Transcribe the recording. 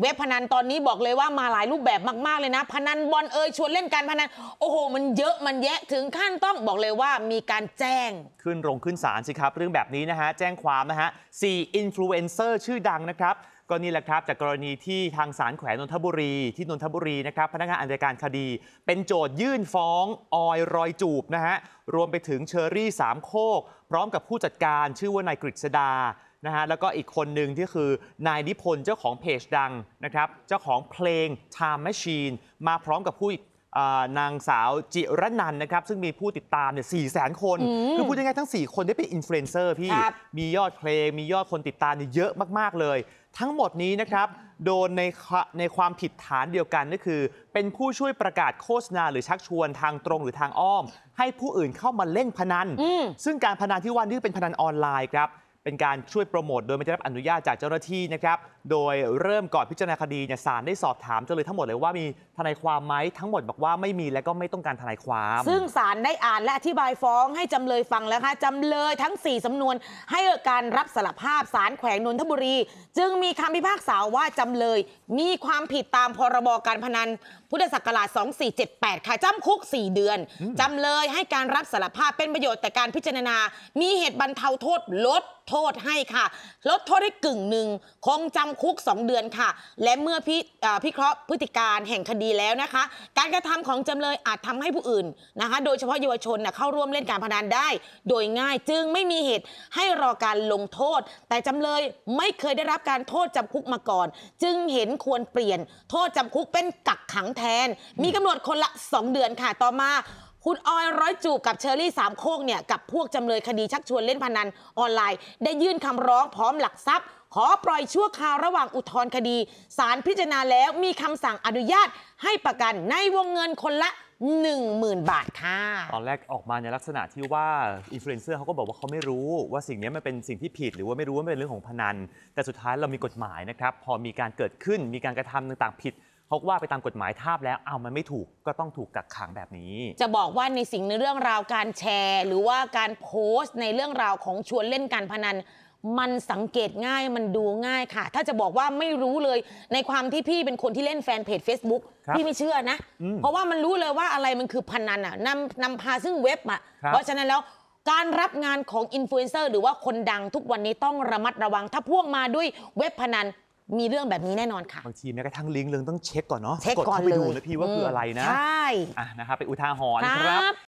เว็บพนันตอนนี้บอกเลยว่ามาหลายรูปแบบมากๆเลยนะ พนันบอลเอยชวนเล่นการพนัน โอ้โห มันเยอะมันแยะถึงขั้นต้อง บอกเลยว่ามีการแจ้ง ขึ้นโรงขึ้นศาลสิครับเรื่องแบบนี้นะฮะแจ้งความนะฮะสี่อินฟลูเอนเซอร์ชื่อดังนะครับ ก็นี่แหละครับจากกรณีที่ทางศาลแขวงนนทบุรีที่นนทบุรีนะครับพนักงานอัยการคดี เป็นโจทยื่นฟ้องออยรอยจูบนะฮะรวมไปถึงเชอรี่สามโคก พร้อมกับผู้จัดการชื่อว่านายกฤษดานะฮะแล้วก็อีกคนหนึ่งที่คือนายนิพนธ์เจ้าของเพจดังนะครับเจ้าของเพลง Time Machine มาพร้อมกับผู้นางสาวจิรนันนะครับ ซึ่งมีผู้ติดตามเนี่ยสี่แสนคน คือพูดยังไงทั้ง 4 คนได้เป็นอินฟลูเอนเซอร์พี่มียอดเพลงมียอดคนติดตามเนี่ยเยอะมาก ๆ เลย ทั้งหมดนี้นะครับ โดนในในความผิดฐานเดียวกัน ก็คือเป็นผู้ช่วยประกาศโฆษณาหรือชักชวนทางตรงหรือทางอ้อม ให้ผู้อื่นเข้ามาเล่นพนันซึ่งการพนันที่ว่านี่เป็นพนันออนไลน์ครับเป็นการช่วยโปรโมทโดยไม่ได้รับอนุญาตจากเจ้าหน้าที่นะครับ โดยเริ่มก่อนพิจารณาคดีเนี่ยศาลได้สอบถามจำเลยทั้งหมดเลยว่ามีทนายความไหมทั้งหมดบอกว่าไม่มีและก็ไม่ต้องการทนายความ ซึ่งศาลได้อ่านและอธิบายฟ้องให้จำเลยฟังแล้วค่ะจำเลยทั้ง 4 สำนวนให้การรับสารภาพศาลแขวงนนทบุรีจึงมีคำพิพากษาว่าจำเลย มีความผิดตามพรบการพนัน พุทธศักราช 2478ค่ะจำคุก 4 เดือนจำเลยให้การรับสารภาพเป็นประโยชน์แต่การพิจารณา มีเหตุบรรเทาโทษลดโทษให้ค่ะลดโทษได้กึ่งหนึ่งคงจำคุก 2 เดือนค่ะ และเมื่อพิพิเคราะห์พฤติการแห่งคดีแล้วนะคะ การกระทำของจำเลยอาจทำให้ผู้อื่นนะคะ โดยเฉพาะเยาวชนเข้าร่วมเล่นการพนันได้ โดยง่ายจึงไม่มีเหตุให้รอการลงโทษ แต่จำเลยไม่เคยได้รับการโทษจำคุกมาก่อน จึงเห็นควรเปลี่ยนโทษจำคุกเป็นกักขังแทนมีกำหนดคนละ 2 เดือนค่ะต่อมาคุณออยร้อยจูบกับเชอรี่สามโคกเนี่ยกับพวกจำเลยคดีชักชวนเล่นพนันออนไลน์ได้ยื่นคำร้องพร้อมหลักทรัพย์ ขอปล่อยชั่วคราวระหว่างอุทธรณ์คดีศาลพิจารณาแล้วมีคำสั่งอนุญาตให้ประกันในวงเงินคนละ 10,000 บาทค่ะ ตอนแรกออกมาในลักษณะที่ว่า อินฟลูเอนเซอร์เขาก็บอกว่าเขาไม่รู้ว่าสิ่งนี้มันเป็นสิ่งที่ผิด หรือว่าไม่รู้ว่ามเป็นเรื่องของพนันแต่สุดท้ายเรามีกฎหมายนะครับพอมีการเกิดขึ้นมีการกระทำต่างๆผิดเขาว่าไปตามกฎหมายทาบแล้ว เอามันไม่ถูกก็ต้องถูกกักขังแบบนี้ จะบอกว่าในสิ่งในเรื่องราวการแชร์ หรือว่าการโพสต์ในเรื่องราวของชวนเล่นการพนัน มันสังเกตง่ายมันดูง่ายค่ะ ถ้าจะบอกว่าไม่รู้เลยในความที่พี่เป็นคนที่เล่นแฟนเพจ Facebook พี่ไม่เชื่อนะอเพราะว่ามันรู้เลยว่าอะไรมันคือพนันอ่ะนำนำพาซึ่งเว็บอ่ะบเพราะฉะนั้นแล้วการรับงานของอินฟลูเอนเซอร์หรือว่าคนดังทุกวันนี้ต้องระมัดระวังถ้าพ่วงมาด้วยเว็บพนันมีเรื่องแบบนี้แน่นอนค่ะ บางทีแม้กระทั่งลิงก์เรื่องต้องเช็คก่อนเนาะเช็คกก่อนเข้าไปดูนะพี่ว่าคืออะไรนะ ใช่นะครับไปอุทาหรณ์ครับ